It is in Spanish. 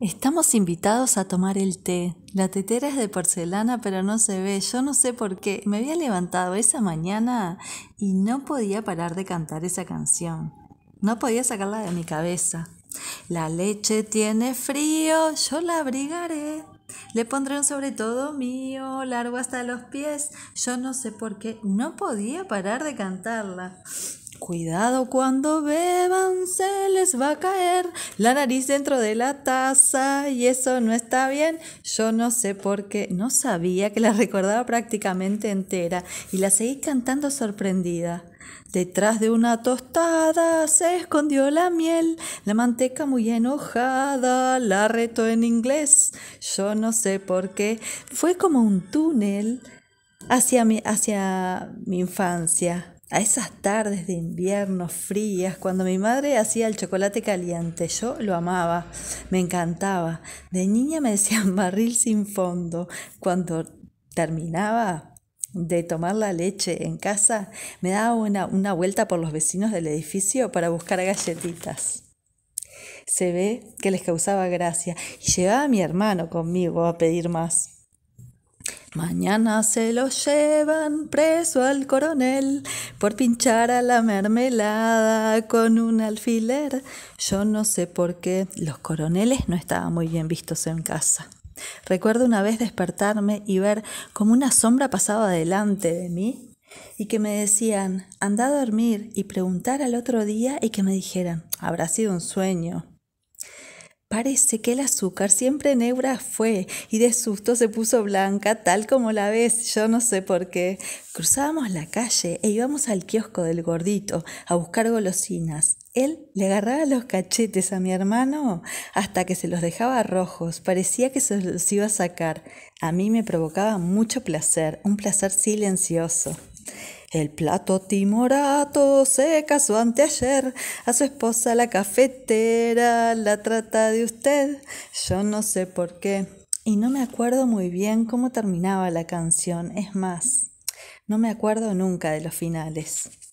Estamos invitados a tomar el té. La tetera es de porcelana, pero no se ve. Yo no sé por qué. Me había levantado esa mañana y no podía parar de cantar esa canción. No podía sacarla de mi cabeza. La leche tiene frío, yo la abrigaré. Le pondré un sobre todo mío, largo hasta los pies. Yo no sé por qué. No podía parar de cantarla. Cuidado cuando beban, se les va a caer la nariz dentro de la taza y eso no está bien. Yo no sé por qué, no sabía que la recordaba prácticamente entera y la seguí cantando sorprendida. Detrás de una tostada se escondió la miel, la manteca muy enojada la retó en inglés. Yo no sé por qué, fue como un túnel hacia mi, hacia mi infancia a esas tardes de invierno frías, cuando mi madre hacía el chocolate caliente. Yo lo amaba, me encantaba. De niña me decían barril sin fondo. Cuando terminaba de tomar la leche en casa, me daba una, una vuelta por los vecinos del edificio para buscar galletitas. Se ve que les causaba gracia y llevaba a mi hermano conmigo a pedir más. Mañana se lo llevan preso al coronel por pinchar a la mermelada con un alfiler. Yo no sé por qué los coroneles no estaban muy bien vistos en casa. Recuerdo una vez despertarme y ver como una sombra pasaba delante de mí y que me decían, anda a dormir y preguntar al otro día y que me dijeran, habrá sido un sueño. Parece que el azúcar siempre negra fue y de susto se puso blanca tal como la ves, yo no sé por qué. Cruzábamos la calle e íbamos al kiosco del gordito a buscar golosinas. Él le agarraba los cachetes a mi hermano hasta que se los dejaba rojos, parecía que se los iba a sacar. A mí me provocaba mucho placer, un placer silencioso. El plato timorato se casó anteayer, a su esposa la cafetera la trata de usted. Yo no sé por qué. Y no me acuerdo muy bien cómo terminaba la canción, es más, no me acuerdo nunca de los finales.